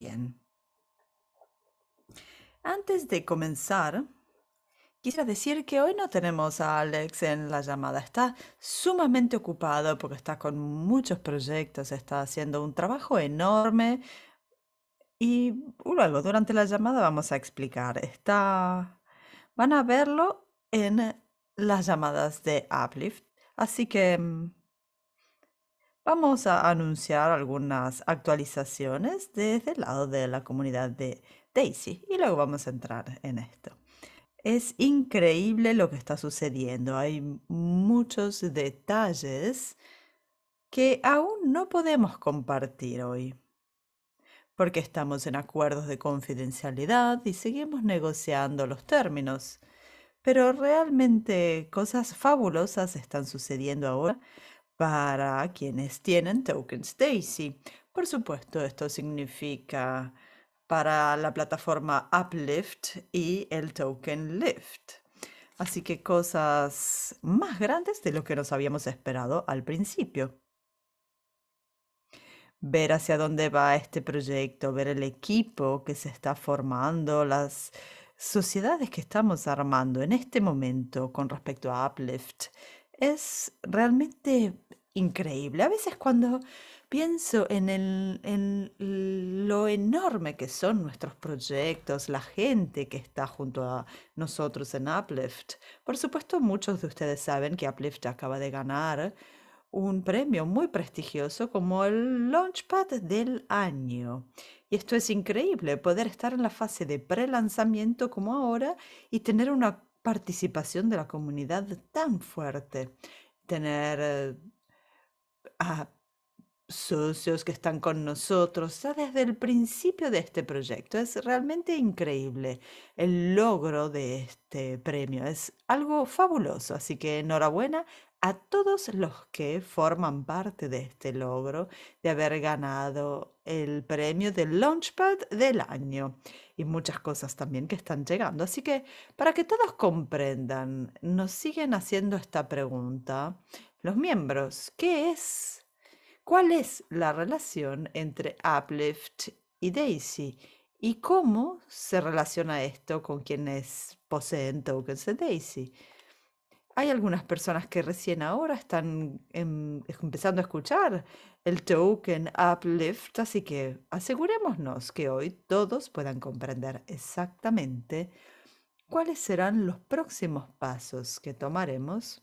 Bien. Antes de comenzar, quisiera decir que hoy no tenemos a Alex en la llamada. Está sumamente ocupado porque está con muchos proyectos, está haciendo un trabajo enorme. Y luego, durante la llamada, vamos a explicar. Está... Van a verlo en las llamadas de Uplift. Así que mm, vamos a anunciar algunas actualizaciones desde el lado de la comunidad de Daisy y luego vamos a entrar en esto. Es increíble lo que está sucediendo. Hay muchos detalles que aún no podemos compartir hoy, porque estamos en acuerdos de confidencialidad y seguimos negociando los términos. Pero realmente cosas fabulosas están sucediendo ahora para quienes tienen tokens Daisy. Por supuesto, esto significa para la plataforma Uplift y el token Lift. Así que cosas más grandes de lo que nos habíamos esperado al principio. Ver hacia dónde va este proyecto, ver el equipo que se está formando, las sociedades que estamos armando en este momento con respecto a Uplift es realmente increíble. A veces cuando pienso en, en, lo enorme que son nuestros proyectos, la gente que está junto a nosotros en Uplift. Por supuesto, muchos de ustedes saben que Uplift acaba de ganar un premio muy prestigioso como el Launchpad del año. Y esto es increíble, poder estar en la fase de pre-lanzamiento como ahora y tener una participación de la comunidad tan fuerte, tener eh, a socios que están con nosotros desde el principio de este proyecto. Es realmente increíble el logro de este premio. Es algo fabuloso. Así que enhorabuena a todos los que forman parte de este logro de haber ganado el premio del Launchpad del año y muchas cosas también que están llegando. Así que para que todos comprendan, nos siguen haciendo esta pregunta los miembros, ¿qué es? ¿Cuál es la relación entre Uplift y Daisy? ¿Y cómo se relaciona esto con quienes poseen tokens de Daisy? Hay algunas personas que recién ahora están em, empezando a escuchar el token uplift, así que asegurémonos que hoy todos puedan comprender exactamente cuáles serán los próximos pasos que tomaremos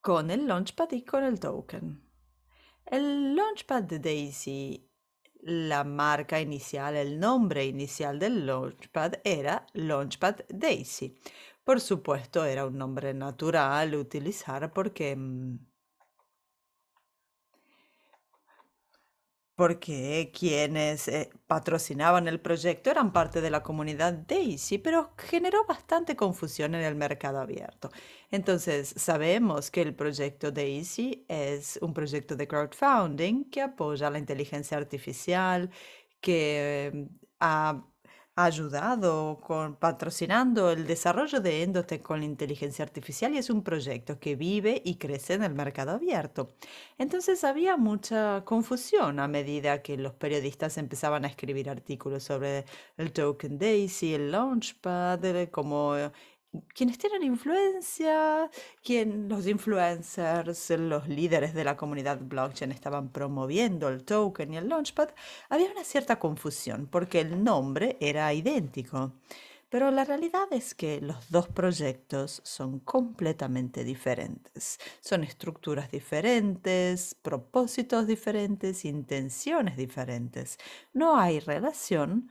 con el Launchpad y con el token. El Launchpad de Daisy, la marca inicial, el nombre inicial del Launchpad era Launchpad Daisy. Por supuesto, era un nombre natural utilizar porque... Mm, porque quienes eh, patrocinaban el proyecto eran parte de la comunidad Daisy, pero generó bastante confusión en el mercado abierto. Entonces, sabemos que el proyecto Daisy es un proyecto de crowdfunding que apoya la inteligencia artificial, que mm, ha ayudado con, patrocinando el desarrollo de Endotech con inteligencia artificial y es un proyecto que vive y crece en el mercado abierto. Entonces había mucha confusión a medida que los periodistas empezaban a escribir artículos sobre el Token Daisy, el Launchpad, como quienes tienen influencia, quien, los influencers, los líderes de la comunidad blockchain estaban promoviendo el token y el launchpad, había una cierta confusión porque el nombre era idéntico. Pero la realidad es que los dos proyectos son completamente diferentes. Son estructuras diferentes, propósitos diferentes, intenciones diferentes. No hay relación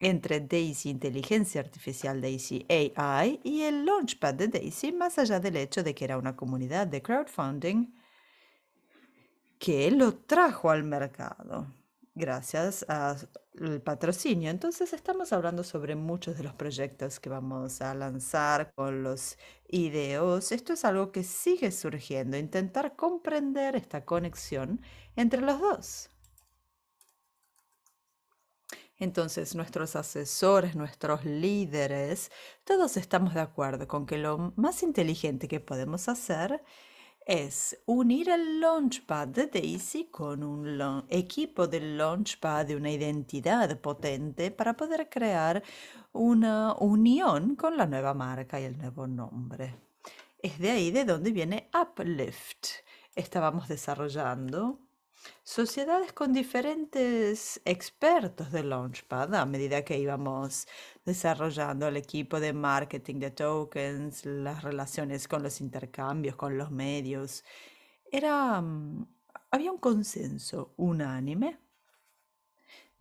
entre Daisy Inteligencia Artificial Daisy AI y el Launchpad de Daisy, más allá del hecho de que era una comunidad de crowdfunding que lo trajo al mercado gracias al patrocinio. Entonces estamos hablando sobre muchos de los proyectos que vamos a lanzar con los ideos. Esto es algo que sigue surgiendo, intentar comprender esta conexión entre los dos. Entonces nuestros asesores, nuestros líderes, todos estamos de acuerdo con que lo más inteligente que podemos hacer es unir el Launchpad de Daisy con un equipo del Launchpad de una identidad potente para poder crear una unión con la nueva marca y el nuevo nombre. Es de ahí de donde viene Uplift. Estábamos desarrollando sociedades con diferentes expertos de Launchpad a medida que íbamos desarrollando el equipo de marketing de tokens, las relaciones con los intercambios, con los medios. Era, mm, había un consenso unánime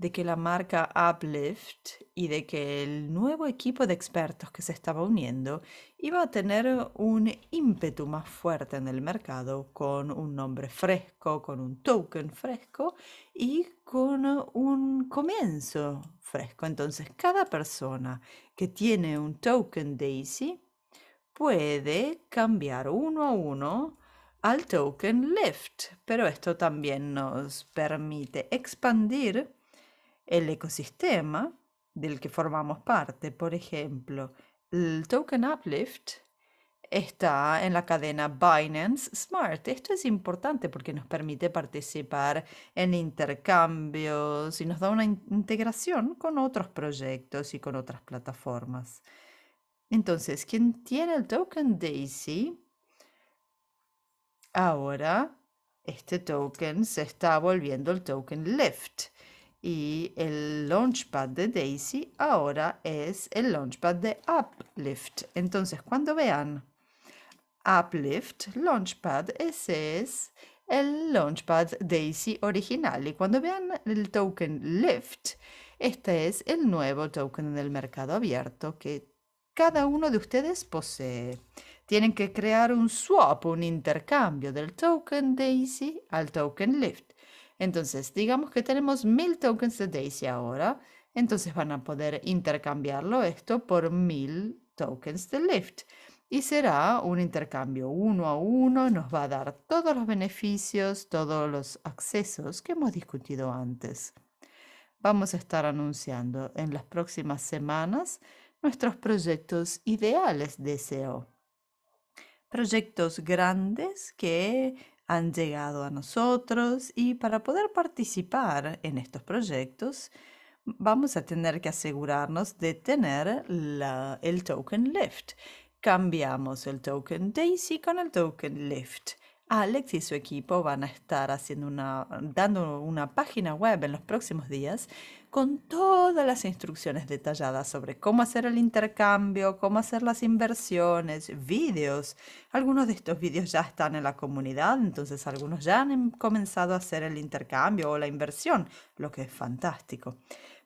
de que la marca Uplift y de que el nuevo equipo de expertos que se estaba uniendo iba a tener un ímpetu más fuerte en el mercado con un nombre fresco, con un token fresco y con un comienzo fresco. Entonces, cada persona que tiene un token Daisy puede cambiar uno a uno al token Lift, pero esto también nos permite expandir el ecosistema del que formamos parte. Por ejemplo, el token uplift está en la cadena Binance Smart. Esto es importante porque nos permite participar en intercambios y nos da una integración con otros proyectos y con otras plataformas. Entonces, quien tiene el token Daisy, ahora este token se está volviendo el token Lift y el launchpad de Daisy ahora es el launchpad de Uplift. Entonces, cuando vean Uplift Launchpad, ese es el Launchpad Daisy original. Y cuando vean el token Lift, este es el nuevo token en el mercado abierto que cada uno de ustedes posee. Tienen que crear un swap, un intercambio del token Daisy al token Lift. Entonces, digamos que tenemos mil tokens de Daisy ahora. Entonces van a poder intercambiarlo esto por mil tokens de Lyft. Y será un intercambio uno a uno, nos va a dar todos los beneficios, todos los accesos que hemos discutido antes. Vamos a estar anunciando en las próximas semanas nuestros proyectos ideales de SEO. Proyectos grandes que han llegado a nosotros y para poder participar en estos proyectos vamos a tener que asegurarnos de tener el token Lift. Cambiamos el token Daisy con el token Lift. Alex y su equipo van a estar haciendo una, dando una página web en los próximos días con todas las instrucciones detalladas sobre cómo hacer el intercambio, cómo hacer las inversiones, vídeos. Algunos de estos vídeos ya están en la comunidad, entonces algunos ya han em, comenzado a hacer el intercambio o la inversión, lo que es fantástico.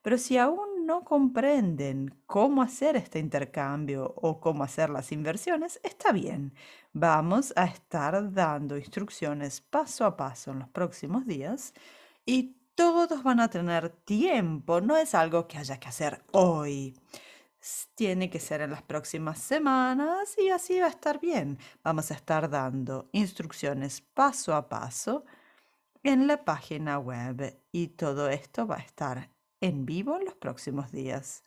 Pero si aún no comprenden cómo hacer este intercambio o cómo hacer las inversiones, está bien. Vamos a estar dando instrucciones paso a paso en los próximos días y todos van a tener tiempo, no es algo que haya que hacer hoy. Tiene que ser en las próximas semanas y así va a estar bien. Vamos a estar dando instrucciones paso a paso en la página web y todo esto va a estar en vivo en los próximos días.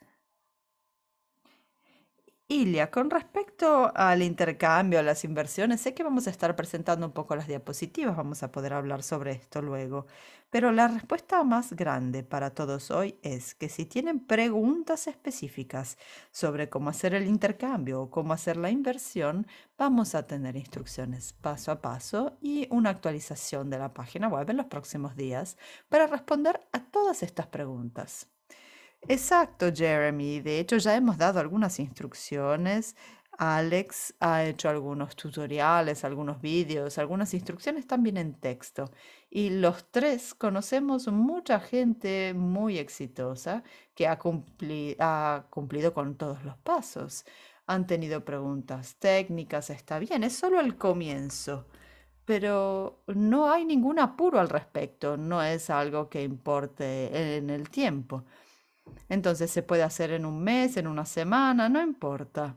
Ilia, con respecto al intercambio, a las inversiones, sé que vamos a estar presentando un poco las diapositivas, vamos a poder hablar sobre esto luego, pero la respuesta más grande para todos hoy es que si tienen preguntas específicas sobre cómo hacer el intercambio o cómo hacer la inversión, vamos a tener instrucciones paso a paso y una actualización de la página web en los próximos días para responder a todas estas preguntas. Exacto, Jeremy. De hecho, ya hemos dado algunas instrucciones. Alex ha hecho algunos tutoriales, algunos vídeos, algunas instrucciones también en texto. Y los tres conocemos mucha gente muy exitosa que ha, cumplido con todos los pasos. Han tenido preguntas técnicas, está bien, es solo el comienzo pero no hay ningún apuro al respecto, no es algo que importe en el tiempo. Entonces se puede hacer en un mes, en una semana, no importa.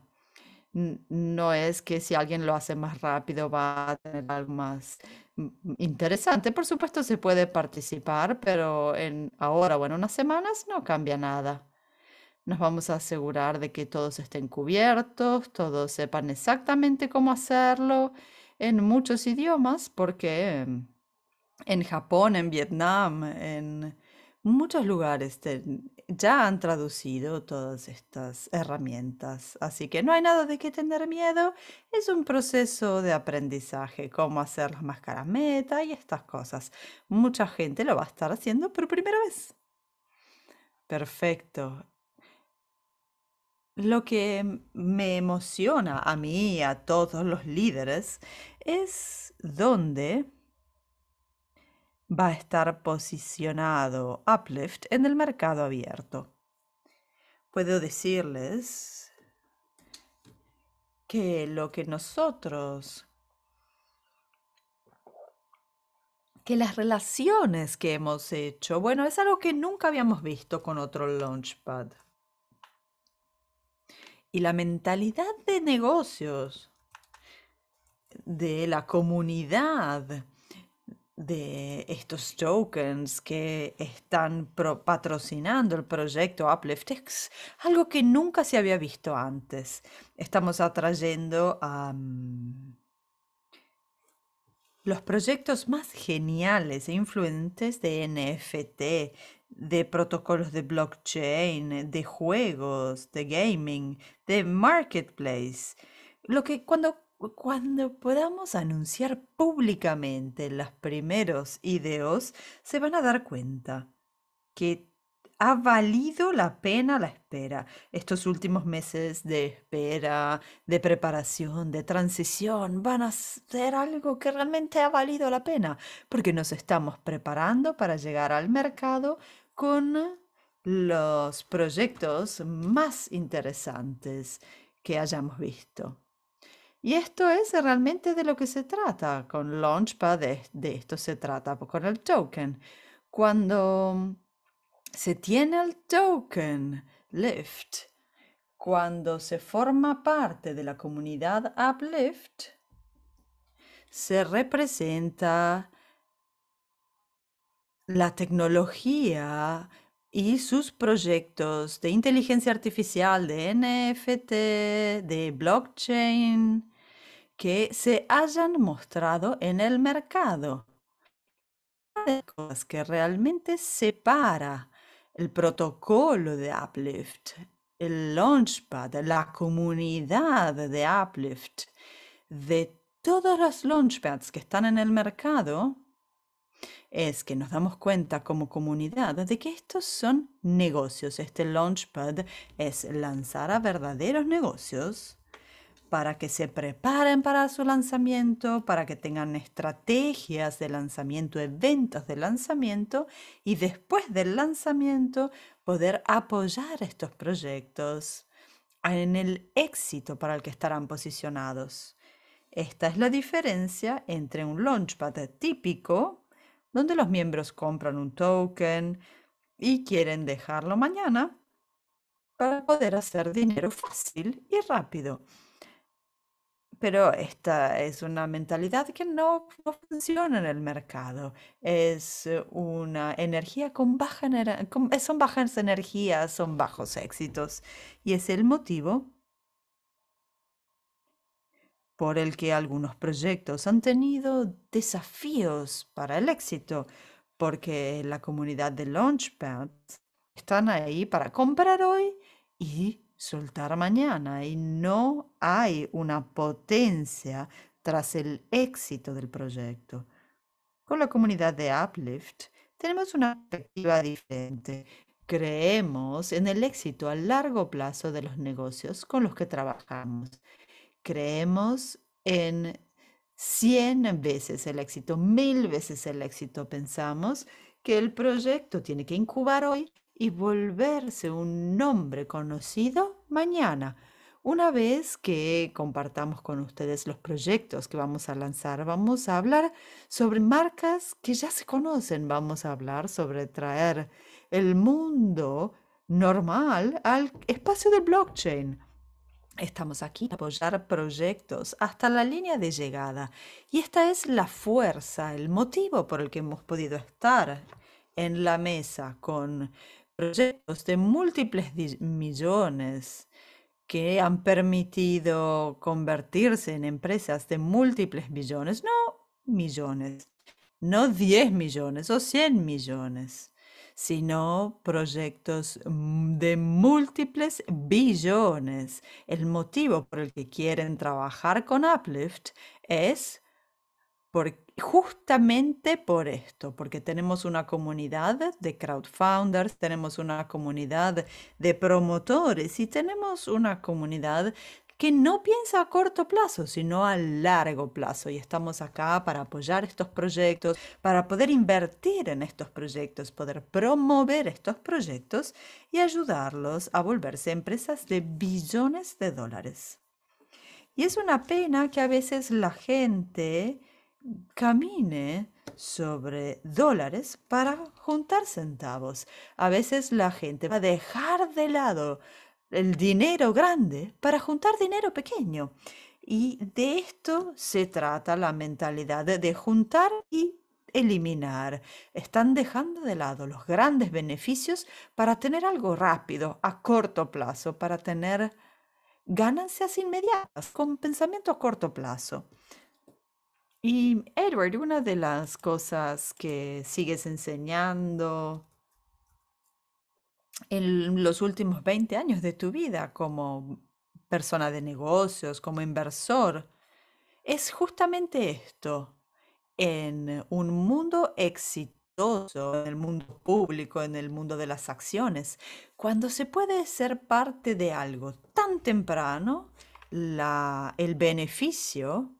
No es que si alguien lo hace más rápido va a tener algo más mm, mm, interesante. Por supuesto se puede participar, pero en ahora o en unas semanas no cambia nada. Nos vamos a asegurar de que todos estén cubiertos, todos sepan exactamente cómo hacerlo en muchos idiomas, porque mm, en Japón, en Vietnam, en Muchos lugares ya han traducido todas estas herramientas, así que no hay nada de qué tener miedo. Es un proceso de aprendizaje, cómo hacer las máscaras y estas cosas. Mucha gente lo va a estar haciendo por primera vez. Perfecto. Lo que me emociona a mí y a todos los líderes es dónde va a estar posicionado Uplift en el mercado abierto. Puedo decirles que lo que nosotros, que las relaciones que hemos hecho, bueno, es algo que nunca habíamos visto con otro launchpad. Y la mentalidad de negocios de la comunidad de estos tokens que están patrocinando el proyecto Uplift algo que nunca se había visto antes. Estamos atrayendo a mm, los proyectos más geniales e influentes de NFT, de protocolos de blockchain, de juegos, de gaming, de marketplace. Lo que cuando cuando podamos anunciar públicamente los primeros ideos, se van a dar cuenta que ha valido la pena la espera. Estos últimos meses de espera, de preparación, de transición, van a ser algo que realmente ha valido la pena, porque nos estamos preparando para llegar al mercado con los proyectos más interesantes que hayamos visto. Y esto es realmente de lo que se trata. Con Launchpad de, esto se trata pues, con el token. Cuando se tiene el token LIFT, cuando se forma parte de la comunidad Uplift, se representa la tecnología y sus proyectos de inteligencia artificial, de NFT, de blockchain, que se hayan mostrado en el mercado. Una de las cosas que realmente separa el protocolo de Uplift, el Launchpad, la comunidad de Uplift, de todos los Launchpads que están en el mercado, es que nos damos cuenta como comunidad de que estos son negocios. Este Launchpad es lanzar a verdaderos negocios para que se preparen para su lanzamiento, para que tengan estrategias de lanzamiento, eventos de lanzamiento y después del lanzamiento poder apoyar estos proyectos en el éxito para el que estarán posicionados. Esta es la diferencia entre un launchpad típico, donde los miembros compran un token y quieren dejarlo mañana, para poder hacer dinero fácil y rápido pero esta es una mentalidad que no, funciona en el mercado. Es eh, una energía con baja, eh, son bajas energías, son bajos éxitos. Y es el motivo por el que algunos proyectos han tenido desafíos para el éxito, porque la comunidad de Launchpad están ahí para comprar hoy y soltar mañana y no hay una potencia tras el éxito del proyecto. Con la comunidad de Uplift tenemos una perspectiva diferente. Creemos en el éxito a largo plazo de los negocios con los que trabajamos. Creemos en 100 veces el éxito, mil veces el éxito. Pensamos que el proyecto tiene que incubar hoy y volverse un nombre conocido mañana. Una vez que compartamos con ustedes los proyectos que vamos a lanzar, vamos a hablar sobre marcas que ya se conocen, vamos a hablar sobre traer el mundo normal al espacio del blockchain. Estamos aquí para apoyar proyectos hasta la línea de llegada y esta es la fuerza, el motivo por el que hemos podido estar en la mesa con proyectos de múltiples millones que han permitido convertirse en empresas de múltiples billones, no millones, no 10 millones o 100 millones, sino proyectos mm, de múltiples billones. El motivo por el que quieren trabajar con Uplift es porque justamente por esto, porque tenemos una comunidad de crowdfunders, tenemos una comunidad de promotores y tenemos una comunidad que no piensa a corto plazo, sino a largo plazo. Y estamos acá para apoyar estos proyectos, para poder invertir en estos proyectos, poder promover estos proyectos y ayudarlos a volverse empresas de billones de dólares. Y es una pena que a veces la gente camine sobre dólares para juntar centavos. A veces la gente va a dejar de lado el dinero grande para juntar dinero pequeño. Y de esto se trata la mentalidad de, juntar y eliminar. Están dejando de lado los grandes beneficios para tener algo rápido, a corto plazo, para tener ganancias inmediatas, con pensamiento a corto plazo. Y Edward, una de las cosas que sigues enseñando en los últimos 20 años de tu vida como persona de negocios, como inversor, es justamente esto. En un mundo exitoso, en el mundo público, en el mundo de las acciones, cuando se puede ser parte de algo tan temprano, el beneficio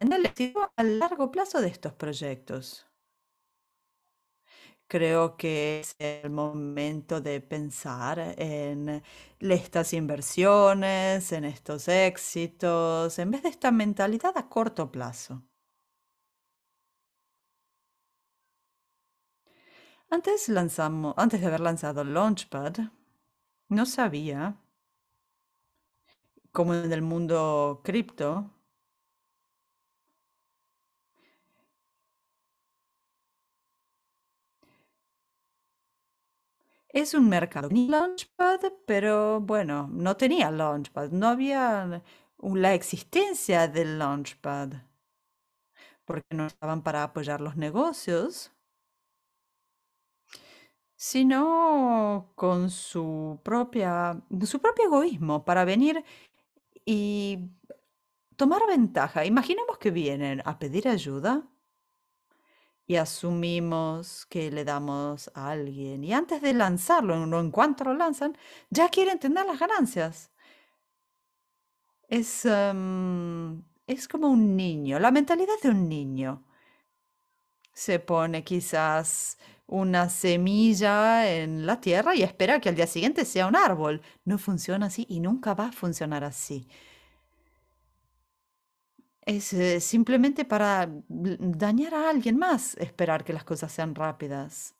en el estilo a largo plazo de estos proyectos. Creo que es el momento de pensar en estas inversiones, en estos éxitos, en vez de esta mentalidad a corto plazo. Antes, antes de haber lanzado Launchpad, no sabía cómo en el mundo cripto Es un mercado ni Launchpad, pero bueno, no tenía Launchpad, no había la existencia del Launchpad, porque no estaban para apoyar los negocios, sino con su propia su propio egoísmo para venir y tomar ventaja. Imaginemos que vienen a pedir ayuda y asumimos que le damos a alguien. Y antes de lanzarlo, en cuanto lo lanzan, ya quieren tener las ganancias. Es, em, es como un niño, la mentalidad de un niño. Se pone quizás una semilla en la tierra y espera que al día siguiente sea un árbol. No funciona así y nunca va a funcionar así es eh, simplemente para dañar a alguien más esperar que las cosas sean rápidas.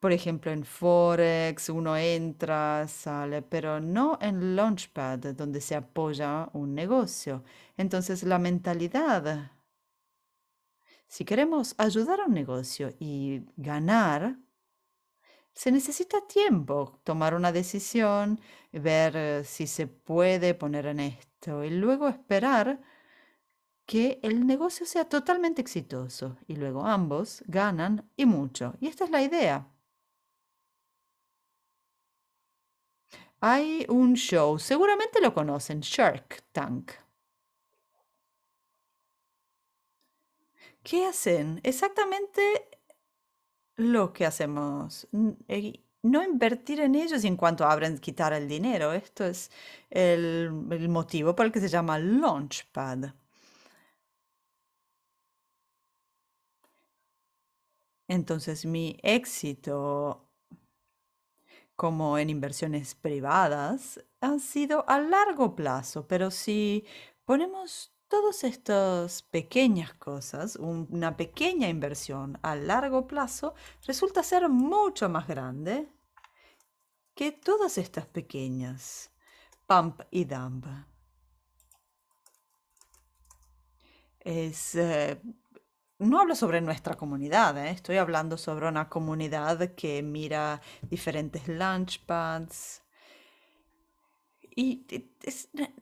Por ejemplo, en Forex uno entra, sale, pero no en Launchpad, donde se apoya un negocio. Entonces, la mentalidad. Si queremos ayudar a un negocio y ganar, se necesita tiempo, tomar una decisión, ver eh, si se puede poner en esto y luego esperar que el negocio sea totalmente exitoso y luego ambos ganan y mucho. Y esta es la idea. Hay un show, seguramente lo conocen, Shark Tank. ¿Qué hacen? Exactamente lo que hacemos. Eh, no invertir en ellos en cuanto abren quitar el dinero. Esto es el, el motivo por el que se llama Launchpad. Entonces mi éxito como en inversiones privadas ha sido a largo plazo, pero si ponemos Todas estas pequeñas cosas, una pequeña inversión a largo plazo, resulta ser mucho más grande que todas estas pequeñas pump y dump. Eh, no hablo sobre nuestra comunidad, ¿eh? estoy hablando sobre una comunidad que mira diferentes launchpads y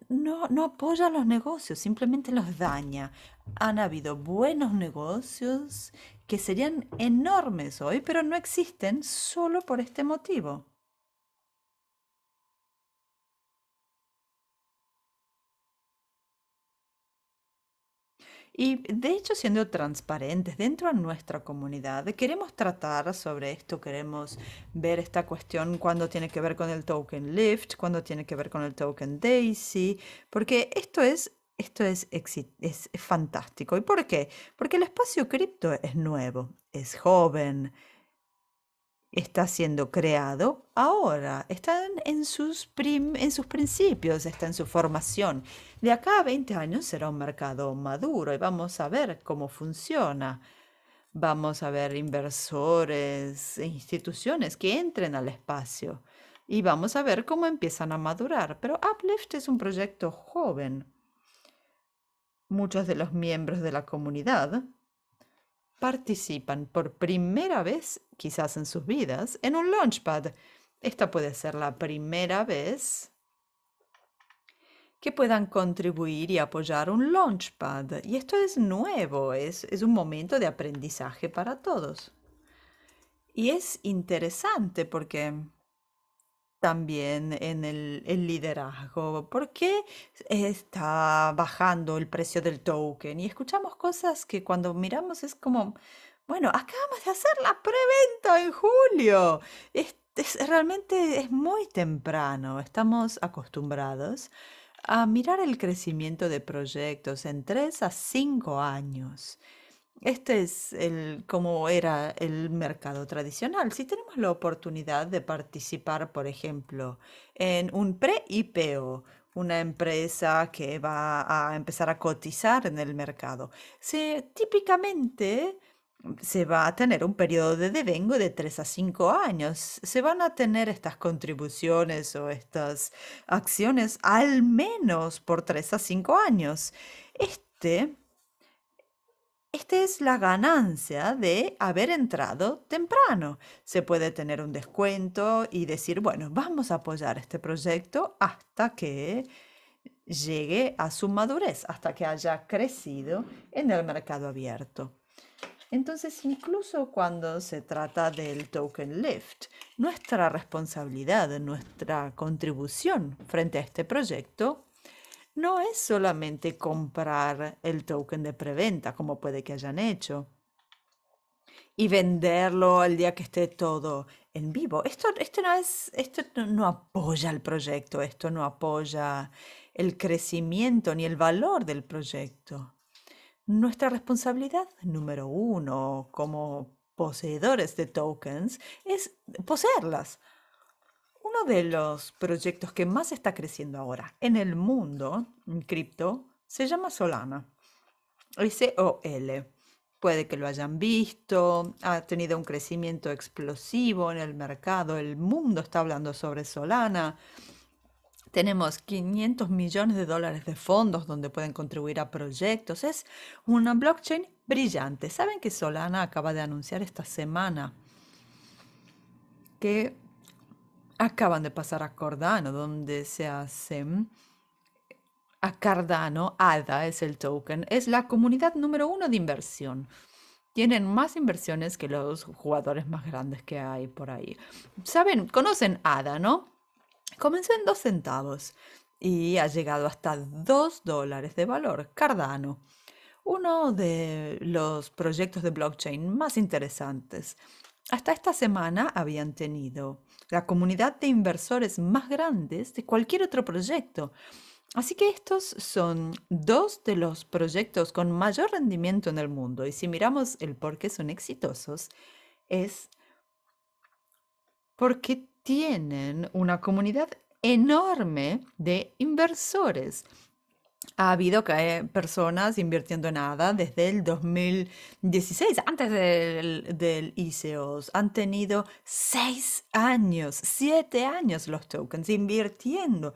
no, no apoya los negocios, simplemente los daña. Han habido buenos negocios que serían enormes hoy, pero no existen solo por este motivo. Y de hecho, siendo transparentes dentro de nuestra comunidad, queremos tratar sobre esto, queremos ver esta cuestión cuando tiene que ver con el token Lyft, cuando tiene que ver con el token Daisy, porque esto es esto es, es, fantástico. ¿Y por qué? Porque el espacio cripto es nuevo, es joven, está siendo creado ahora, están en sus, en sus principios, está en su formación. De acá a 20 años será un mercado maduro y vamos a ver cómo funciona. Vamos a ver inversores, e instituciones que entren al espacio y vamos a ver cómo empiezan a madurar. Pero Uplift es un proyecto joven. Muchos de los miembros de la comunidad participan por primera vez, quizás en sus vidas, en un launchpad. Esta puede ser la primera vez que puedan contribuir y apoyar un launchpad. Y esto es nuevo, es, es un momento de aprendizaje para todos. Y es interesante porque también en el, liderazgo, por qué está bajando el precio del token y escuchamos cosas que cuando miramos es como, bueno, acabamos de hacer la preventa en julio. realmente es muy temprano. Estamos acostumbrados a mirar el crecimiento de proyectos en 3 a cinco años. Este es el era el mercado tradicional. Si tenemos la oportunidad de participar, por ejemplo, en un pre-IPO, una empresa que va a empezar a cotizar en el mercado, típicamente se va a tener un periodo de devengo de 3 a 5 años. Se van a tener estas contribuciones o estas acciones al menos por 3 a 5 años. Este esta es la ganancia de haber entrado temprano. Se puede tener un descuento y decir, bueno, vamos a apoyar este proyecto hasta que llegue a su madurez, hasta que haya crecido en el mercado abierto. Entonces, incluso cuando se trata del token lift, nuestra responsabilidad, nuestra contribución frente a este proyecto no es solamente comprar el token de preventa, como puede que hayan hecho, y venderlo al día que esté todo en vivo. Esto, no, esto no apoya el proyecto, esto no apoya el crecimiento ni el valor del proyecto. Nuestra responsabilidad número uno como poseedores de tokens es poseerlas, uno de los proyectos que más está creciendo ahora en el mundo en cripto se llama Solana. s o Puede que lo hayan visto, ha tenido un crecimiento explosivo en el mercado, el mundo está hablando sobre Solana. Tenemos 500 millones de dólares de fondos donde pueden contribuir a proyectos. Es una blockchain brillante. Saben que Solana acaba de anunciar esta semana que acaban de pasar a Cardano, donde se hace a Cardano, ADA es el token, es la comunidad número uno de inversión. Tienen más inversiones que los jugadores más grandes que hay por ahí. Saben, conocen ADA, ¿no? Comenzó en dos centavos y ha llegado hasta dos dólares de valor. Cardano, uno de los proyectos de blockchain más interesantes hasta esta semana habían tenido la comunidad de inversores más grandes de cualquier otro proyecto. Así que estos son dos de los proyectos con mayor rendimiento en el mundo. Y si miramos el por qué son exitosos, es porque tienen una comunidad enorme de inversores ha habido personas invirtiendo nada desde el 2016, antes del, del ICOs. E Han tenido seis años, siete años los tokens invirtiendo.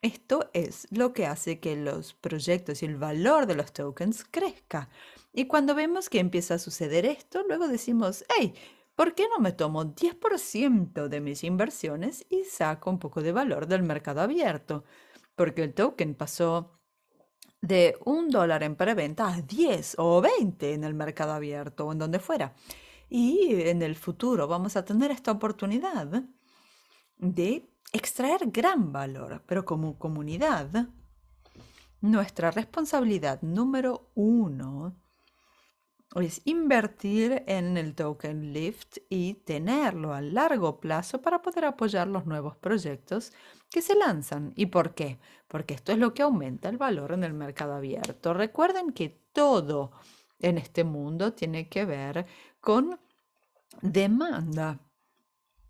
Esto es lo que hace que los proyectos y el valor de los tokens crezca. Y cuando vemos que empieza a suceder esto, luego decimos, hey, ¿por qué no me tomo 10% de mis inversiones y saco un poco de valor del mercado abierto? porque el token pasó de un dólar en preventa a 10 o 20 en el mercado abierto o en donde fuera. Y en el futuro vamos a tener esta oportunidad de extraer gran valor, pero como comunidad, nuestra responsabilidad número uno es invertir en el token Lift y tenerlo a largo plazo para poder apoyar los nuevos proyectos que se lanzan. ¿Y por qué? Porque esto es lo que aumenta el valor en el mercado abierto. Recuerden que todo en este mundo tiene que ver con demanda,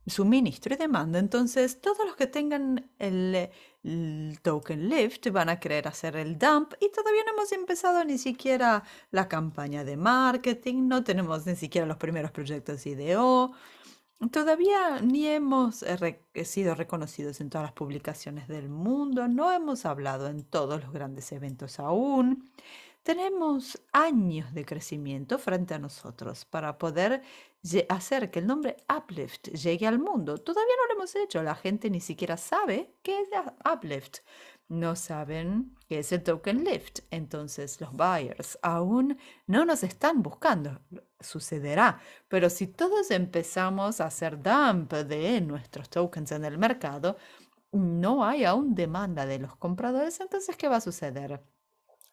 suministro y demanda. Entonces, todos los que tengan el, token lift van a querer hacer el dump y todavía no hemos empezado ni siquiera la campaña de marketing, no tenemos ni siquiera los primeros proyectos IDO. Todavía ni hemos eh, eh, sido reconocidos en todas las publicaciones del mundo, no hemos hablado en todos los grandes eventos aún. Tenemos años de crecimiento frente a nosotros para poder hacer que el nombre Uplift llegue al mundo. Todavía no lo hemos hecho, la gente ni siquiera sabe qué es Uplift no saben que es el token lift. Entonces los buyers aún no nos están buscando. Sucederá. Pero si todos empezamos a hacer dump de nuestros tokens en el mercado, no hay aún demanda de los compradores, entonces ¿qué va a suceder?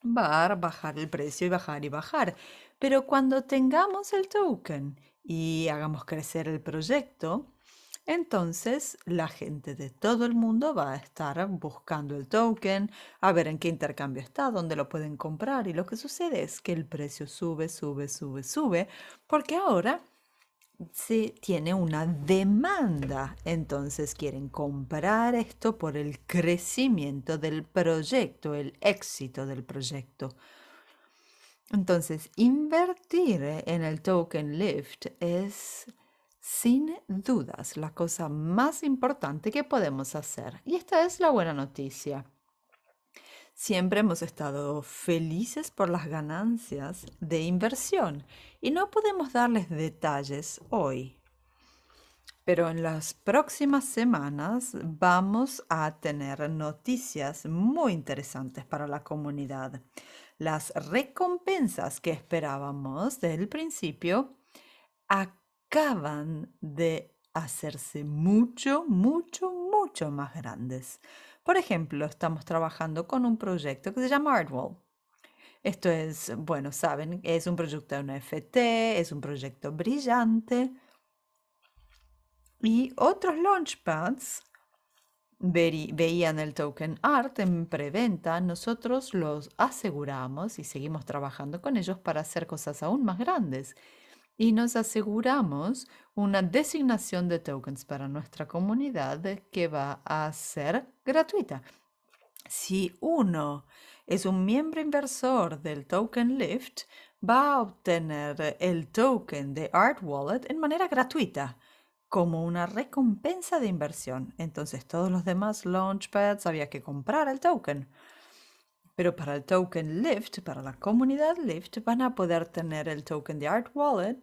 Va a bajar el precio y bajar y bajar. Pero cuando tengamos el token y hagamos crecer el proyecto, entonces, la gente de todo el mundo va a estar buscando el token, a ver en qué intercambio está, dónde lo pueden comprar. Y lo que sucede es que el precio sube, sube, sube, sube, porque ahora se tiene una demanda. Entonces, quieren comprar esto por el crecimiento del proyecto, el éxito del proyecto. Entonces, invertir en el token LIFT es sin dudas la cosa más importante que podemos hacer. Y esta es la buena noticia. Siempre hemos estado felices por las ganancias de inversión y no podemos darles detalles hoy. Pero en las próximas semanas vamos a tener noticias muy interesantes para la comunidad. Las recompensas que esperábamos desde el principio acaban de hacerse mucho, mucho, mucho más grandes. Por ejemplo, estamos trabajando con un proyecto que se llama Artwall. Esto es, bueno, saben, es un proyecto de NFT, es un proyecto brillante. Y otros launchpads veían el token ART en preventa, nosotros los aseguramos y seguimos trabajando con ellos para hacer cosas aún más grandes y nos aseguramos una designación de tokens para nuestra comunidad que va a ser gratuita. Si uno es un miembro inversor del token Lift, va a obtener el token de Art Wallet en manera gratuita como una recompensa de inversión. Entonces todos los demás launchpads había que comprar el token. Pero para el token Lyft, para la comunidad Lyft, van a poder tener el token de Art Wallet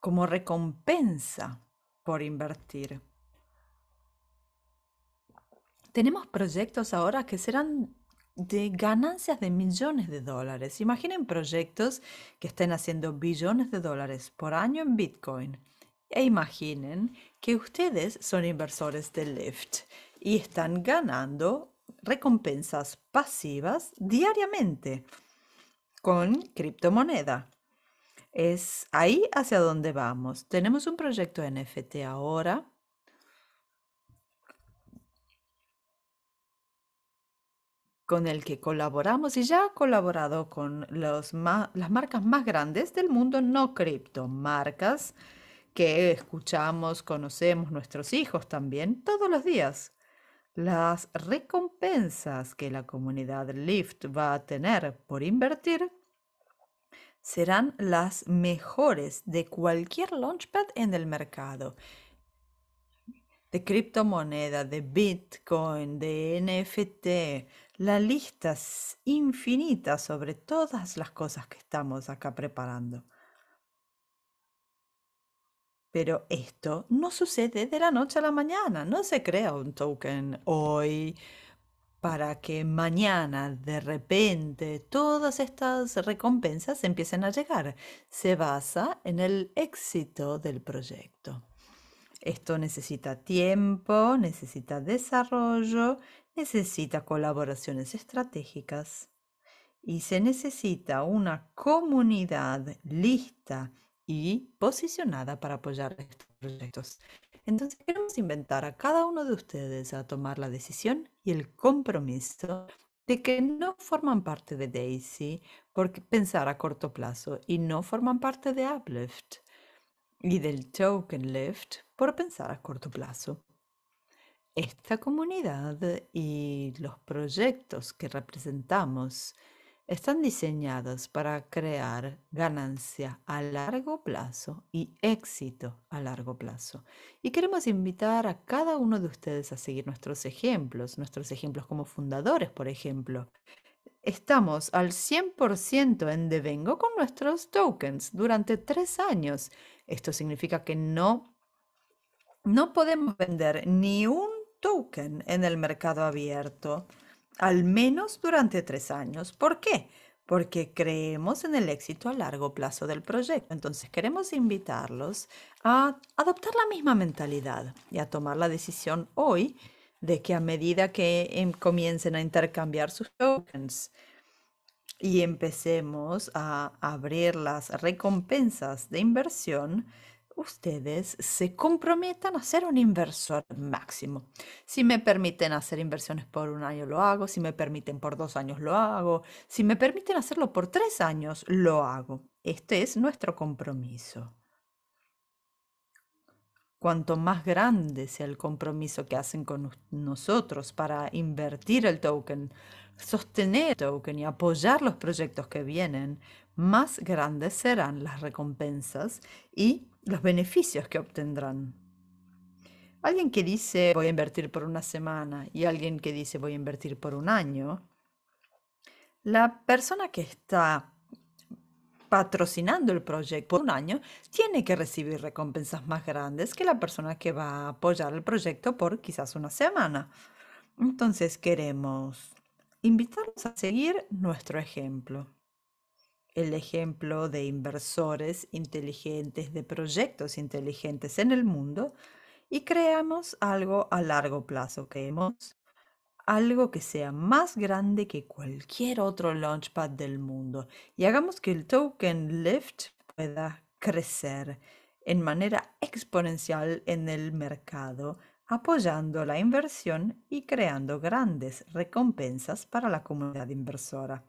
como recompensa por invertir. Tenemos proyectos ahora que serán de ganancias de millones de dólares. Imaginen proyectos que estén haciendo billones de dólares por año en Bitcoin. E imaginen que ustedes son inversores de Lyft y están ganando recompensas pasivas diariamente con criptomoneda. Es ahí hacia donde vamos. Tenemos un proyecto NFT ahora. con el que colaboramos y ya ha colaborado con los las marcas más grandes del mundo no cripto, marcas que escuchamos, conocemos, nuestros hijos también, todos los días. Las recompensas que la comunidad Lyft va a tener por invertir serán las mejores de cualquier launchpad en el mercado. De criptomoneda, de Bitcoin, de NFT, la lista es infinita sobre todas las cosas que estamos acá preparando. Pero esto no sucede de la noche a la mañana. No se crea un token hoy para que mañana de repente todas estas recompensas empiecen a llegar. Se basa en el éxito del proyecto. Esto necesita tiempo, necesita desarrollo, necesita colaboraciones estratégicas y se necesita una comunidad lista y posicionada para apoyar estos proyectos. Entonces queremos inventar a cada uno de ustedes a tomar la decisión y el compromiso de que no forman parte de Daisy por pensar a corto plazo y no forman parte de Uplift y del Token Lift por pensar a corto plazo. Esta comunidad y los proyectos que representamos están diseñados para crear ganancia a largo plazo y éxito a largo plazo. Y queremos invitar a cada uno de ustedes a seguir nuestros ejemplos, nuestros ejemplos como fundadores, por ejemplo. Estamos al 100% en devengo con nuestros tokens durante tres años. Esto significa que no, no podemos vender ni un token en el mercado abierto al menos durante tres años. ¿Por qué? Porque creemos en el éxito a largo plazo del proyecto. Entonces queremos invitarlos a adoptar la misma mentalidad y a tomar la decisión hoy de que a medida que em, comiencen a intercambiar sus tokens y empecemos a abrir las recompensas de inversión, ustedes se comprometan a ser un inversor máximo. Si me permiten hacer inversiones por un año, lo hago. Si me permiten por dos años, lo hago. Si me permiten hacerlo por tres años, lo hago. Este es nuestro compromiso. Cuanto más grande sea el compromiso que hacen con nosotros para invertir el token, sostener el token y apoyar los proyectos que vienen, más grandes serán las recompensas y los beneficios que obtendrán. Alguien que dice voy a invertir por una semana y alguien que dice voy a invertir por un año, la persona que está patrocinando el proyecto por un año tiene que recibir recompensas más grandes que la persona que va a apoyar el proyecto por quizás una semana. Entonces queremos invitarlos a seguir nuestro ejemplo el ejemplo de inversores inteligentes, de proyectos inteligentes en el mundo y creamos algo a largo plazo, hemos algo que sea más grande que cualquier otro launchpad del mundo y hagamos que el token lift pueda crecer en manera exponencial en el mercado, apoyando la inversión y creando grandes recompensas para la comunidad inversora.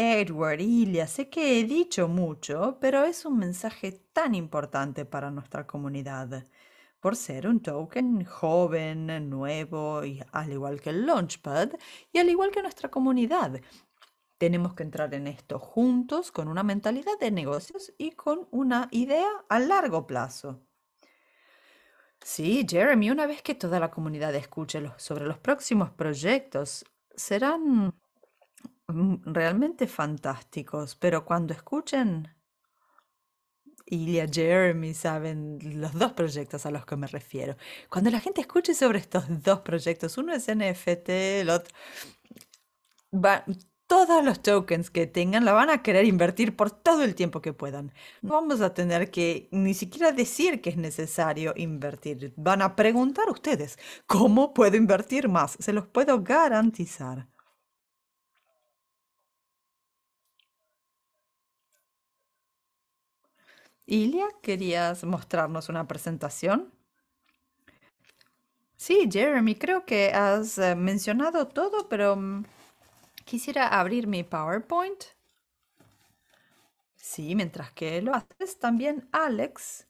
Edward, Ilia, sé que he dicho mucho, pero es un mensaje tan importante para nuestra comunidad. Por ser un token joven, nuevo, y al igual que el Launchpad y al igual que nuestra comunidad, tenemos que entrar en esto juntos con una mentalidad de negocios y con una idea a largo plazo. Sí, Jeremy, una vez que toda la comunidad escuche sobre los próximos proyectos, serán realmente fantásticos, pero cuando escuchen Ilya Jeremy saben los dos proyectos a los que me refiero. Cuando la gente escuche sobre estos dos proyectos, uno es NFT, el otro... todos los tokens que tengan la van a querer invertir por todo el tiempo que puedan. No vamos a tener que ni siquiera decir que es necesario invertir. Van a preguntar ustedes, ¿cómo puedo invertir más? Se los puedo garantizar. Ilia, ¿querías mostrarnos una presentación? Sí, Jeremy, creo que has eh, mencionado todo, pero mm, quisiera abrir mi PowerPoint. Sí, mientras que lo haces, también Alex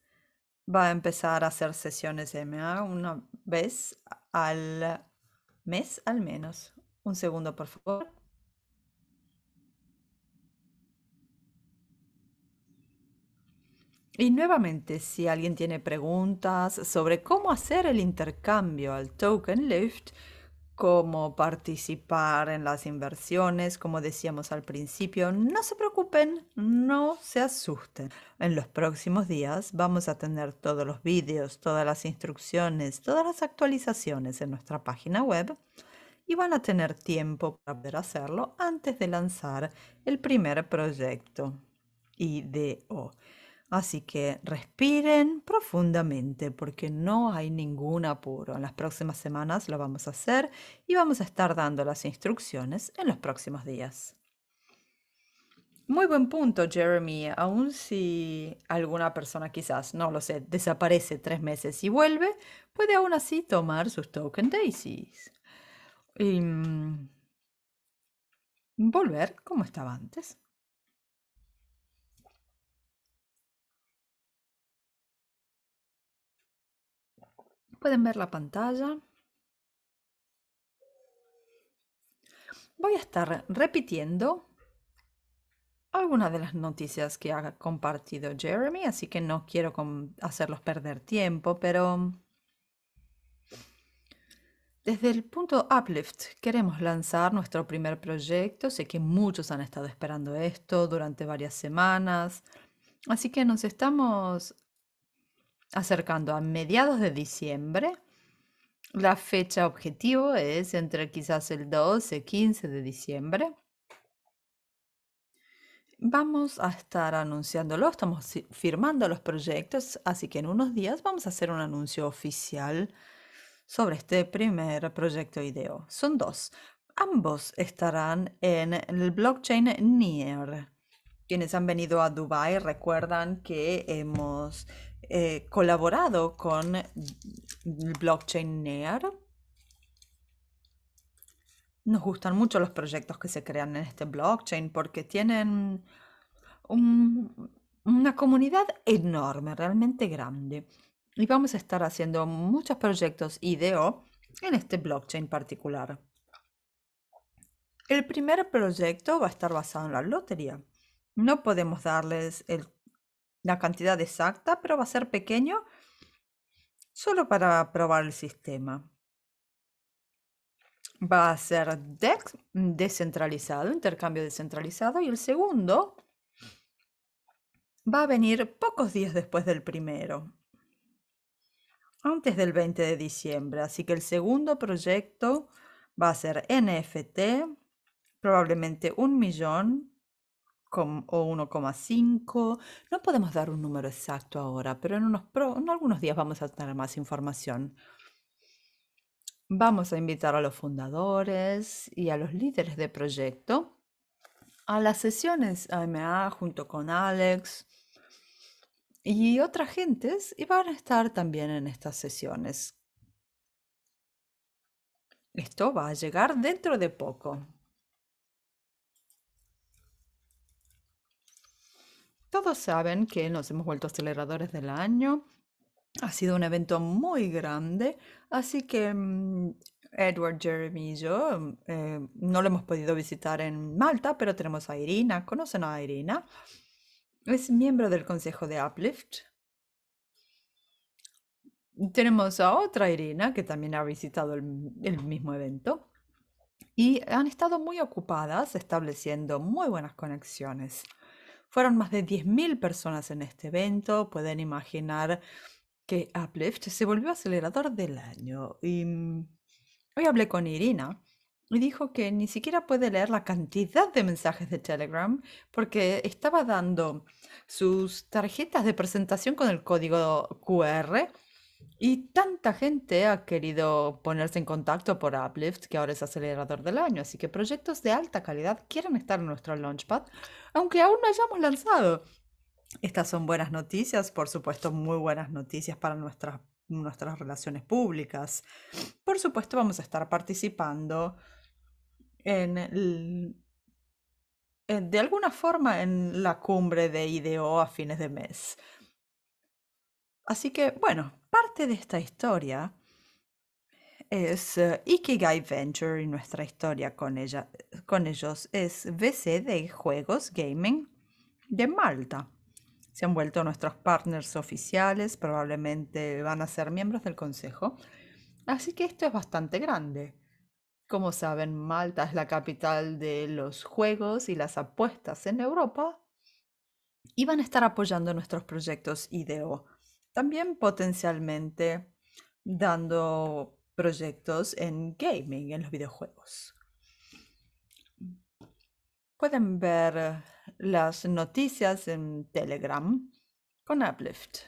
va a empezar a hacer sesiones de MA una vez al mes al menos. Un segundo, por favor. Y nuevamente, si alguien tiene preguntas sobre cómo hacer el intercambio al token lift, cómo participar en las inversiones, como decíamos al principio, no se preocupen, no se asusten. En los próximos días vamos a tener todos los vídeos, todas las instrucciones, todas las actualizaciones en nuestra página web y van a tener tiempo para poder hacerlo antes de lanzar el primer proyecto IDO. Así que respiren profundamente porque no hay ningún apuro. En las próximas semanas lo vamos a hacer y vamos a estar dando las instrucciones en los próximos días. Muy buen punto, Jeremy. Aun si alguna persona quizás, no lo sé, desaparece tres meses y vuelve, puede aún así tomar sus token daisies. Y, mm, volver como estaba antes. Pueden ver la pantalla. Voy a estar repitiendo algunas de las noticias que ha compartido Jeremy, así que no quiero hacerlos perder tiempo, pero desde el punto Uplift queremos lanzar nuestro primer proyecto. Sé que muchos han estado esperando esto durante varias semanas, así que nos estamos acercando a mediados de diciembre. La fecha objetivo es entre quizás el 12 y 15 de diciembre. Vamos a estar anunciándolo, estamos firmando los proyectos, así que en unos días vamos a hacer un anuncio oficial sobre este primer proyecto IDEO. Son dos. Ambos estarán en el blockchain NIR. Quienes han venido a Dubai recuerdan que hemos eh, colaborado con el Blockchain Near. Nos gustan mucho los proyectos que se crean en este blockchain porque tienen una comunidad enorme, realmente grande. Y vamos a estar haciendo muchos proyectos IDEO en este blockchain particular. El primer proyecto va a estar basado en la lotería. No podemos darles el la cantidad exacta, pero va a ser pequeño solo para probar el sistema. Va a ser descentralizado, intercambio descentralizado, y el segundo va a venir pocos días después del primero, antes del 20 de diciembre. Así que el segundo proyecto va a ser NFT, probablemente un millón o 1,5. No podemos dar un número exacto ahora, pero en, unos en algunos días vamos a tener más información. Vamos a invitar a los fundadores y a los líderes de proyecto a las sesiones AMA junto con Alex y otras gentes y van a estar también en estas sesiones. Esto va a llegar dentro de poco. Todos saben que nos hemos vuelto aceleradores del año. Ha sido un evento muy grande, así que mm, Edward, Jeremy y yo mm, eh, no lo hemos podido visitar en Malta, pero tenemos a Irina. ¿Conocen a Irina? Es miembro del consejo de Uplift. Tenemos a otra Irina que también ha visitado el mismo evento y han estado muy ocupadas estableciendo muy buenas conexiones. Fueron más de 10.000 personas en este evento. Pueden imaginar que Uplift se volvió acelerador del año. Y mm, hoy hablé con Irina y dijo que ni siquiera puede leer la cantidad de mensajes de Telegram porque estaba dando sus tarjetas de presentación con el código QR y tanta gente ha querido ponerse en contacto por Uplift, que ahora es acelerador del año, así que proyectos de alta calidad quieren estar en nuestro Launchpad, aunque aún no hayamos lanzado. Estas son buenas noticias, por supuesto, muy buenas noticias para nuestras, nuestras relaciones públicas. Por supuesto, vamos a estar participando eh, de alguna forma en la cumbre de IDEO a fines de mes. Así que, bueno, parte de esta historia es uh, Ikigai Venture y nuestra historia con, ella, con ellos es BC de Juegos Gaming de Malta. Se han vuelto nuestros partners oficiales, probablemente van a ser miembros del consejo. Así que esto es bastante grande. Como saben, Malta es la capital de los juegos y las apuestas en Europa y van a estar apoyando nuestros proyectos IDEO también potencialmente dando proyectos en gaming, en los videojuegos. Pueden ver las noticias en Telegram con Uplift.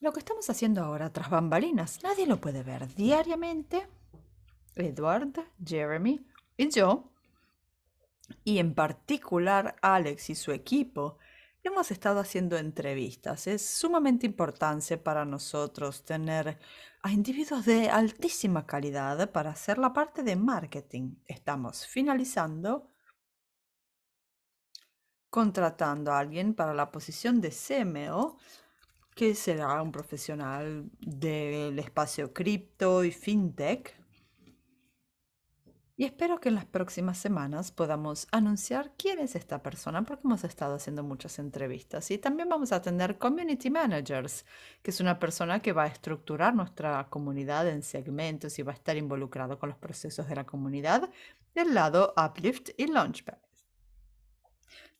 Lo que estamos haciendo ahora tras bambalinas, nadie lo puede ver diariamente. Edward, Jeremy y yo y en particular Alex y su equipo, hemos estado haciendo entrevistas. Es sumamente importante para nosotros tener a individuos de altísima calidad para hacer la parte de marketing. Estamos finalizando contratando a alguien para la posición de CMO, que será un profesional del espacio cripto y fintech y espero que en las próximas semanas podamos anunciar quién es esta persona porque hemos estado haciendo muchas entrevistas y también vamos a tener community managers, que es una persona que va a estructurar nuestra comunidad en segmentos y va a estar involucrado con los procesos de la comunidad del lado Uplift y Launchpad.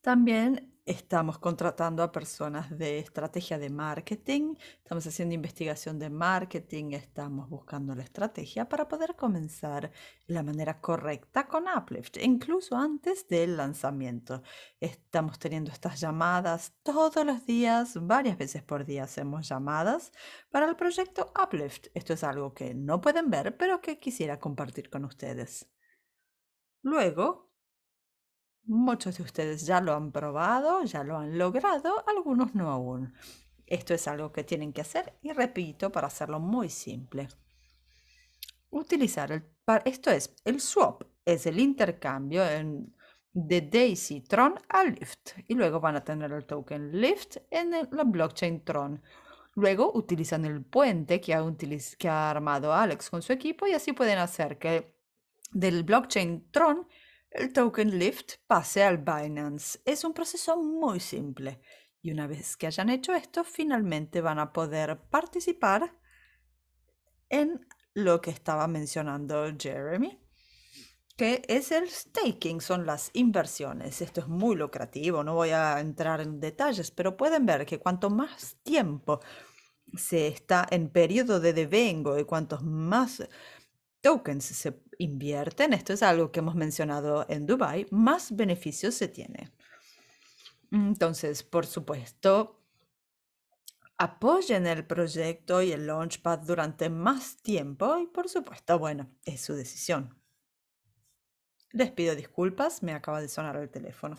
También Estamos contratando a personas de estrategia de marketing, estamos haciendo investigación de marketing, estamos buscando la estrategia para poder comenzar la manera correcta con Uplift, incluso antes del lanzamiento. Estamos teniendo estas llamadas todos los días, varias veces por día hacemos llamadas para el proyecto Uplift. Esto es algo que no pueden ver, pero que quisiera compartir con ustedes. Luego, Muchos de ustedes ya lo han probado, ya lo han logrado, algunos no aún. Esto es algo que tienen que hacer y repito para hacerlo muy simple. Utilizar el esto es el swap, es el intercambio en, de Daisy Tron a Lift y luego van a tener el token Lift en la blockchain Tron. Luego utilizan el puente que que ha armado Alex con su equipo y así pueden hacer que del blockchain Tron el token Lift pase al Binance. Es un proceso muy simple y una vez que hayan hecho esto, finalmente van a poder participar en lo que estaba mencionando Jeremy, que es el staking, son las inversiones. Esto es muy lucrativo, no voy a entrar en detalles, pero pueden ver que cuanto más tiempo se está en periodo de devengo y cuantos más tokens se invierten, esto es algo que hemos mencionado en Dubai, más beneficios se tiene Entonces, por supuesto, apoyen el proyecto y el Launchpad durante más tiempo y por supuesto, bueno, es su decisión. Les pido disculpas, me acaba de sonar el teléfono.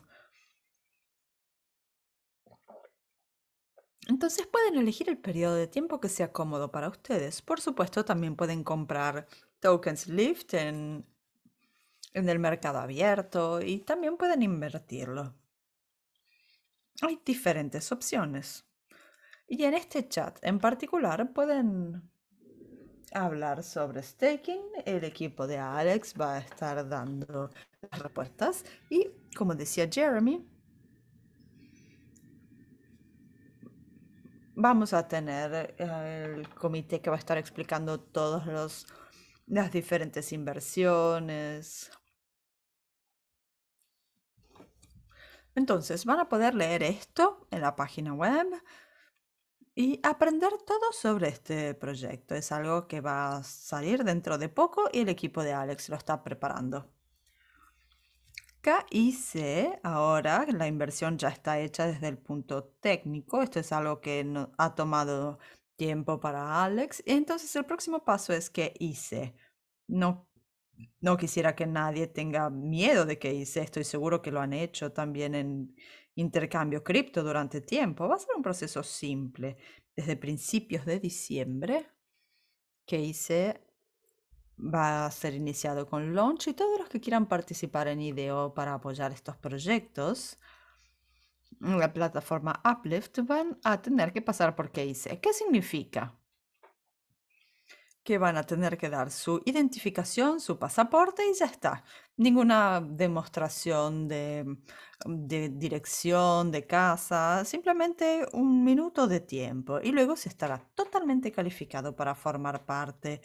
Entonces pueden elegir el periodo de tiempo que sea cómodo para ustedes. Por supuesto, también pueden comprar tokens LIFT en, en el mercado abierto y también pueden invertirlo. Hay diferentes opciones. Y en este chat en particular pueden hablar sobre staking. El equipo de Alex va a estar dando las respuestas. Y como decía Jeremy, vamos a tener eh, el comité que va a estar explicando todos los las diferentes inversiones. Entonces, van a poder leer esto en la página web y aprender todo sobre este proyecto. Es algo que va a salir dentro de poco y el equipo de Alex lo está preparando. KIC, ahora la inversión ya está hecha desde el punto técnico. Esto es algo que ha tomado para Alex. Entonces el próximo paso es que hice. No, no quisiera que nadie tenga miedo de que hice. Estoy seguro que lo han hecho también en intercambio cripto durante tiempo. Va a ser un proceso simple. Desde principios de diciembre que hice va a ser iniciado con launch y todos los que quieran participar en IDEO para apoyar estos proyectos la plataforma Uplift van a tener que pasar por KIC. ¿Qué significa? Que van a tener que dar su identificación, su pasaporte y ya está. Ninguna demostración de dirección, de casa, simplemente un minuto de tiempo y luego se estará totalmente calificado para formar parte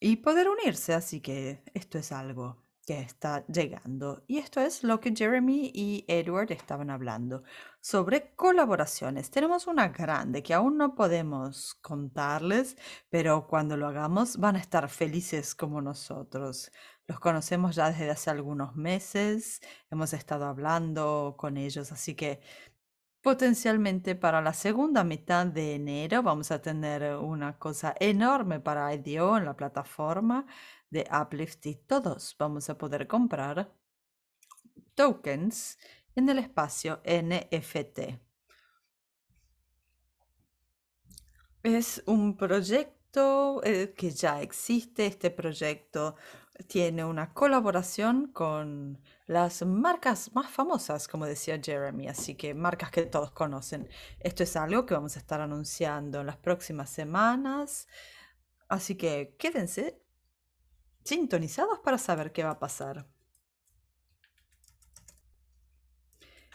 y poder unirse. Así que esto es algo que está llegando. Y esto es lo que Jeremy y Edward estaban hablando sobre colaboraciones. Tenemos una grande que aún no podemos contarles, pero cuando lo hagamos van a estar felices como nosotros. Los conocemos ya desde hace algunos meses, hemos estado hablando con ellos, así que Potencialmente para la segunda mitad de enero vamos a tener una cosa enorme para IDO en la plataforma, de Uplift y todos vamos a poder comprar tokens en el espacio NFT. Es un proyecto eh, que ya existe, este proyecto tiene una colaboración con las marcas más famosas, como decía Jeremy, así que marcas que todos conocen. Esto es algo que vamos a estar anunciando en las próximas semanas, así que quédense sintonizados para saber qué va a pasar.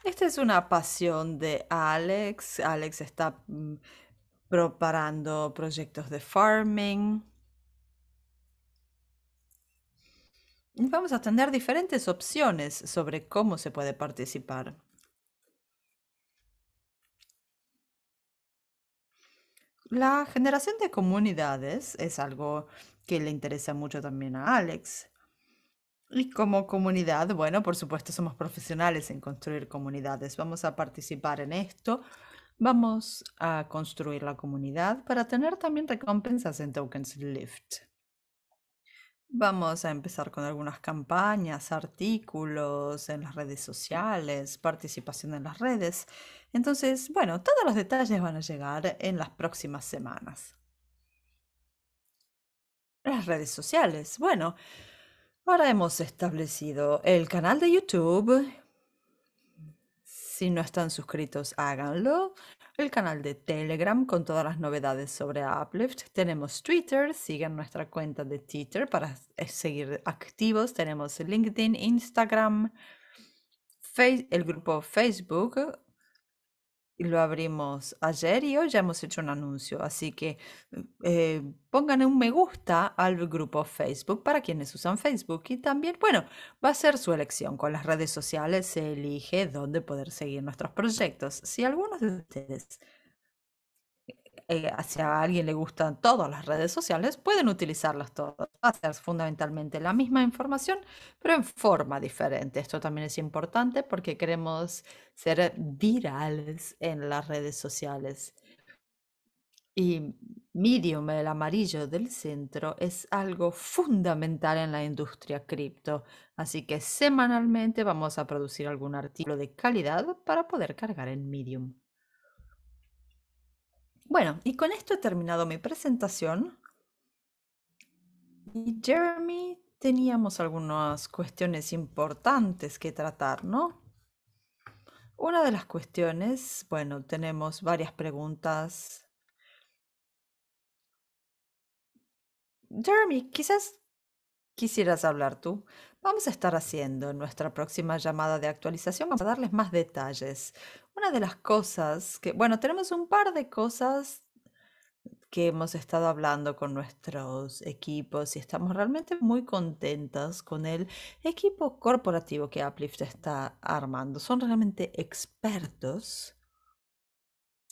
Esta es una pasión de Alex. Alex está mm, preparando proyectos de farming. Vamos a tener diferentes opciones sobre cómo se puede participar. La generación de comunidades es algo que le interesa mucho también a Alex. Y como comunidad, bueno, por supuesto somos profesionales en construir comunidades. Vamos a participar en esto. Vamos a construir la comunidad para tener también recompensas en tokens lift Vamos a empezar con algunas campañas, artículos en las redes sociales, participación en las redes. Entonces, bueno, todos los detalles van a llegar en las próximas semanas. Las redes sociales. Bueno, ahora hemos establecido el canal de YouTube. Si no están suscritos, háganlo. El canal de Telegram con todas las novedades sobre Uplift. Tenemos Twitter, sigan nuestra cuenta de Twitter para seguir activos. Tenemos LinkedIn, Instagram, el grupo Facebook lo abrimos ayer y hoy ya hemos hecho un anuncio, así que eh, pongan un me gusta al grupo Facebook para quienes usan Facebook y también, bueno, va a ser su elección. Con las redes sociales se elige dónde poder seguir nuestros proyectos. Si algunos de ustedes eh, hacia si a alguien le gustan todas las redes sociales, pueden utilizarlas todas. Hacer fundamentalmente la misma información, pero en forma diferente. Esto también es importante porque queremos ser virales en las redes sociales. Y Medium, el amarillo del centro, es algo fundamental en la industria cripto. Así que semanalmente vamos a producir algún artículo de calidad para poder cargar en Medium. Bueno, y con esto he terminado mi presentación. Y Jeremy, teníamos algunas cuestiones importantes que tratar, ¿no? Una de las cuestiones, bueno, tenemos varias preguntas. Jeremy, quizás quisieras hablar tú? Vamos a estar haciendo en nuestra próxima llamada de actualización, vamos a darles más detalles. Una de las cosas que, bueno, tenemos un par de cosas que hemos estado hablando con nuestros equipos y estamos realmente muy contentas con el equipo corporativo que Uplift está armando. Son realmente expertos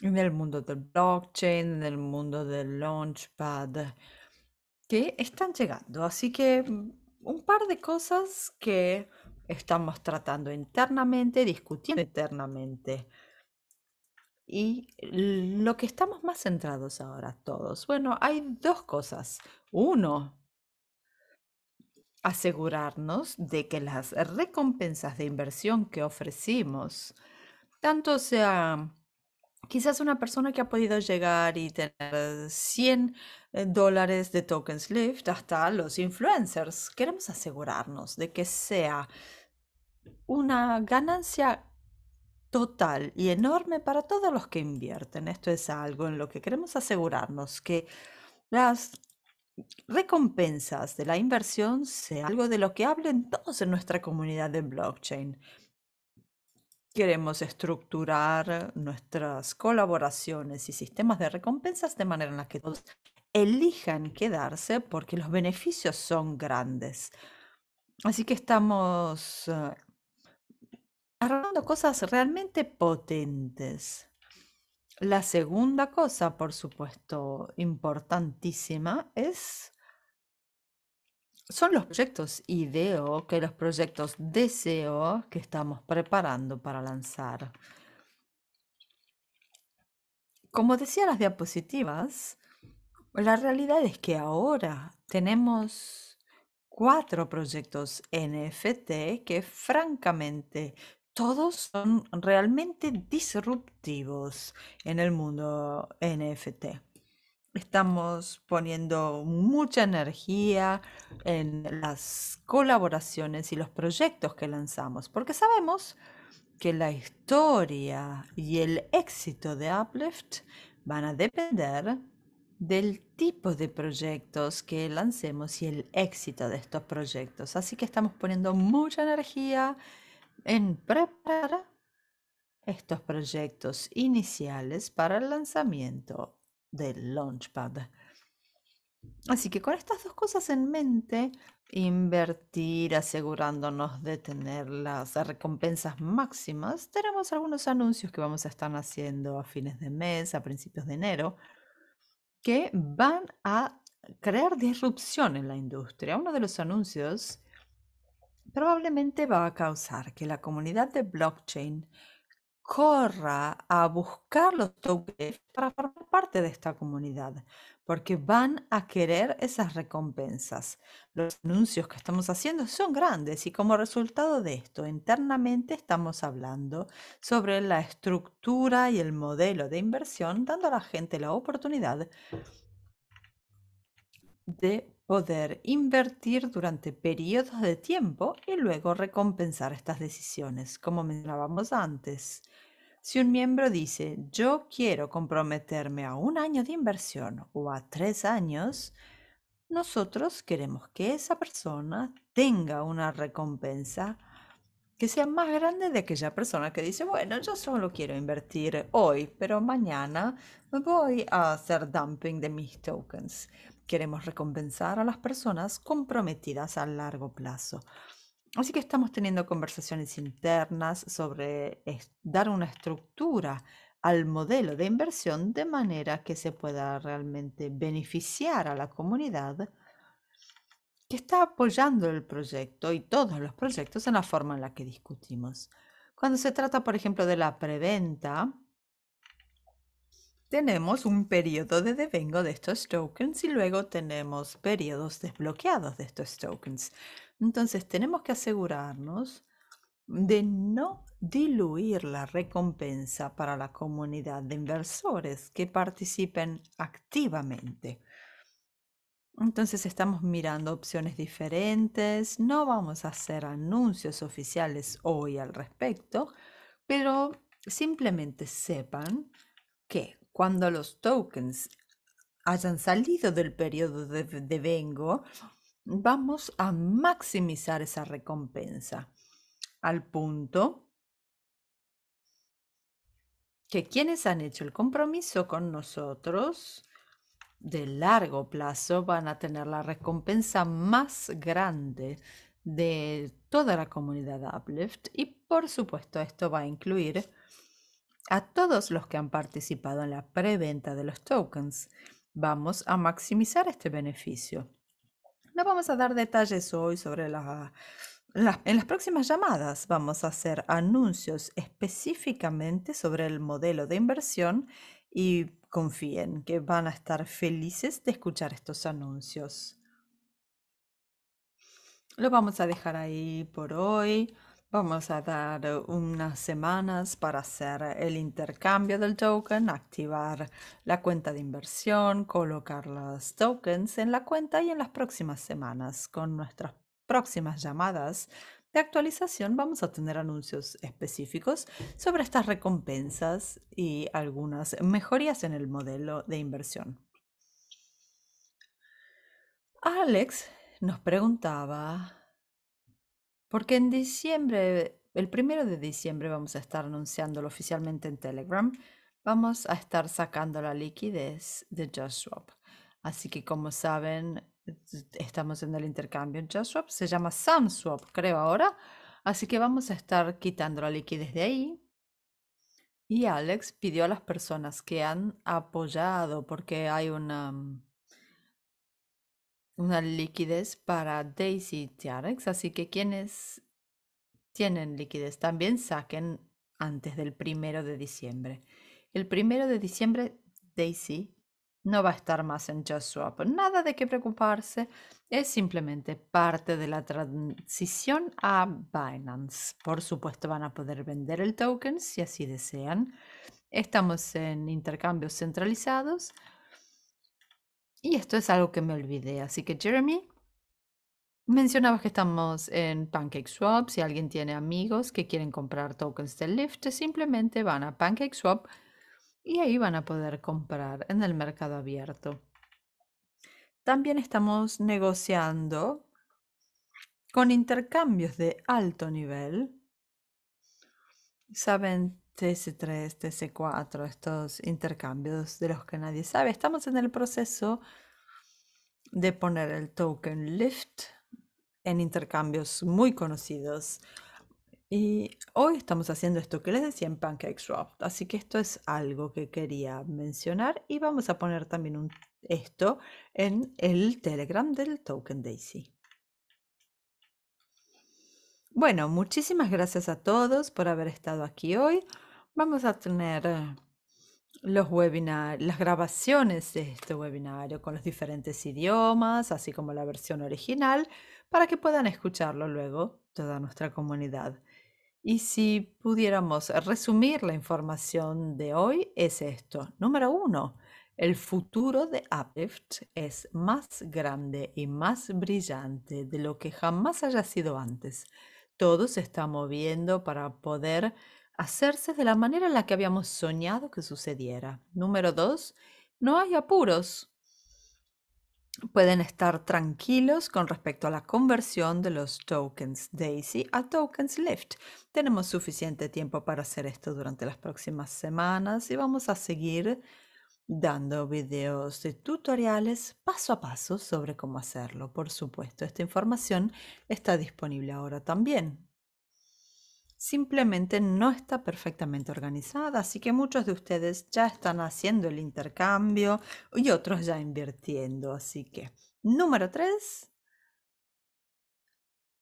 en el mundo del blockchain, en el mundo del launchpad están llegando. Así que mm, un par de cosas que estamos tratando internamente, discutiendo internamente. Y lo que estamos más centrados ahora todos. Bueno, hay dos cosas. Uno, asegurarnos de que las recompensas de inversión que ofrecimos, tanto sea Quizás una persona que ha podido llegar y tener 100 eh, dólares de tokens lift, hasta los influencers. Queremos asegurarnos de que sea una ganancia total y enorme para todos los que invierten. Esto es algo en lo que queremos asegurarnos que las recompensas de la inversión sea algo de lo que hablen todos en nuestra comunidad de blockchain. Queremos estructurar nuestras colaboraciones y sistemas de recompensas de manera en la que todos elijan quedarse porque los beneficios son grandes. Así que estamos eh, arreglando cosas realmente potentes. La segunda cosa, por supuesto, importantísima, es son los proyectos IDEO que los proyectos deseo que estamos preparando para lanzar. Como decía las diapositivas, la realidad es que ahora tenemos cuatro proyectos NFT que francamente todos son realmente disruptivos en el mundo NFT. Estamos poniendo mucha energía en las colaboraciones y los proyectos que lanzamos, porque sabemos que la historia y el éxito de Uplift van a depender del tipo de proyectos que lancemos y el éxito de estos proyectos. Así que estamos poniendo mucha energía en preparar estos proyectos iniciales para el lanzamiento del Launchpad. Así que con estas dos cosas en mente, invertir asegurándonos de tener las recompensas máximas, tenemos algunos anuncios que vamos a estar haciendo a fines de mes, a principios de enero, que van a crear disrupción en la industria. Uno de los anuncios probablemente va a causar que la comunidad de blockchain corra a buscar los tokens para formar parte de esta comunidad, porque van a querer esas recompensas. Los anuncios que estamos haciendo son grandes y como resultado de esto, internamente estamos hablando sobre la estructura y el modelo de inversión, dando a la gente la oportunidad de poder invertir durante periodos de tiempo y luego recompensar estas decisiones, como mencionábamos antes. Si un miembro dice, yo quiero comprometerme a un año de inversión o a tres años, nosotros queremos que esa persona tenga una recompensa que sea más grande de aquella persona que dice, bueno, yo solo quiero invertir hoy, pero mañana voy a hacer dumping de mis tokens. Queremos recompensar a las personas comprometidas a largo plazo. Así que estamos teniendo conversaciones internas sobre dar una estructura al modelo de inversión de manera que se pueda realmente beneficiar a la comunidad que está apoyando el proyecto y todos los proyectos en la forma en la que discutimos. Cuando se trata, por ejemplo, de la preventa, tenemos un periodo de devengo de estos tokens y luego tenemos periodos desbloqueados de estos tokens. Entonces tenemos que asegurarnos de no diluir la recompensa para la comunidad de inversores que participen activamente. Entonces estamos mirando opciones diferentes, no vamos a hacer anuncios oficiales hoy al respecto, pero simplemente sepan que cuando los tokens hayan salido del periodo de, de vengo, vamos a maximizar esa recompensa al punto que quienes han hecho el compromiso con nosotros de largo plazo van a tener la recompensa más grande de toda la comunidad Uplift y por supuesto esto va a incluir a todos los que han participado en la preventa de los tokens. Vamos a maximizar este beneficio. No vamos a dar detalles hoy sobre las en las próximas llamadas vamos a hacer anuncios específicamente sobre el modelo de inversión y confíen que van a estar felices de escuchar estos anuncios. Lo vamos a dejar ahí por hoy. Vamos a dar unas semanas para hacer el intercambio del token, activar la cuenta de inversión, colocar los tokens en la cuenta y en las próximas semanas, con nuestras próximas llamadas de actualización, vamos a tener anuncios específicos sobre estas recompensas y algunas mejorías en el modelo de inversión. Alex nos preguntaba porque en diciembre, el primero de diciembre vamos a estar anunciándolo oficialmente en Telegram. Vamos a estar sacando la liquidez de JustSwap. Así que como saben, estamos en el intercambio en JustSwap. Se llama SamSwap, creo ahora. Así que vamos a estar quitando la liquidez de ahí. Y Alex pidió a las personas que han apoyado, porque hay una, mm, una liquidez para Daisy Tiarex, así que quienes tienen liquidez también saquen antes del primero de diciembre. El primero de diciembre Daisy no va a estar más en JustSwap, Nada de qué preocuparse, es simplemente parte de la transición a Binance. Por supuesto van a poder vender el token si así desean. Estamos en intercambios centralizados y esto es algo que me olvidé. Así que, Jeremy, mencionabas que estamos en PancakeSwap. Si alguien tiene amigos que quieren comprar tokens de Lyft, simplemente van a PancakeSwap y ahí van a poder comprar en el mercado abierto. También estamos negociando con intercambios de alto nivel. Saben, TS3, TS4, estos intercambios de los que nadie sabe. Estamos en el proceso de poner el token LIFT en intercambios muy conocidos. Y hoy estamos haciendo esto que les decía en PancakeSwap. Así que esto es algo que quería mencionar y vamos a poner también esto en el Telegram del token Daisy. Bueno, muchísimas gracias a todos por haber estado aquí hoy. Vamos a tener eh, las grabaciones de este webinario con los diferentes idiomas, así como la versión original, para que puedan escucharlo luego toda nuestra comunidad. Y si pudiéramos resumir la información de hoy, es esto. Número uno, el futuro de Uplift es más grande y más brillante de lo que jamás haya sido antes todo se está moviendo para poder hacerse de la manera en la que habíamos soñado que sucediera. Número dos, no hay apuros. Pueden estar tranquilos con respecto a la conversión de los tokens Daisy a tokens Lift. Tenemos suficiente tiempo para hacer esto durante las próximas semanas y vamos a seguir dando videos tutoriales paso a paso sobre cómo hacerlo. Por supuesto, esta información está disponible ahora también. Simplemente no está perfectamente organizada, así que muchos de ustedes ya están haciendo el intercambio y otros ya invirtiendo. Así que, número 3,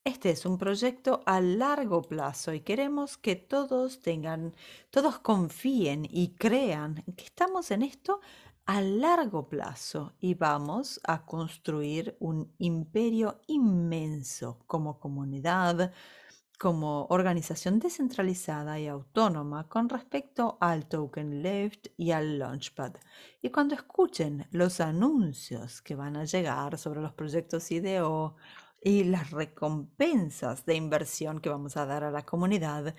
este es un proyecto a largo plazo y queremos que todos tengan, todos confíen y crean que estamos en esto a largo plazo y vamos a construir un imperio inmenso como comunidad, como organización descentralizada y autónoma con respecto al token left y al launchpad. Y cuando escuchen los anuncios que van a llegar sobre los proyectos IDEO, y las recompensas de inversión que vamos a dar a la comunidad,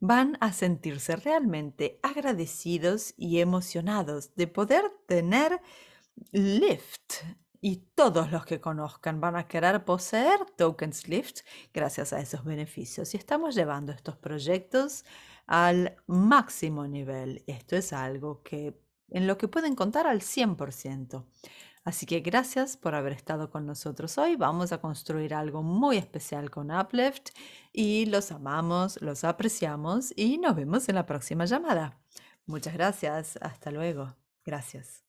van a sentirse realmente agradecidos y emocionados de poder tener Lyft. Y todos los que conozcan van a querer poseer tokens Lyft gracias a esos beneficios. Y estamos llevando estos proyectos al máximo nivel. Esto es algo que en lo que pueden contar al 100%. Así que gracias por haber estado con nosotros hoy. Vamos a construir algo muy especial con Uplift y los amamos, los apreciamos y nos vemos en la próxima llamada. Muchas gracias. Hasta luego. Gracias.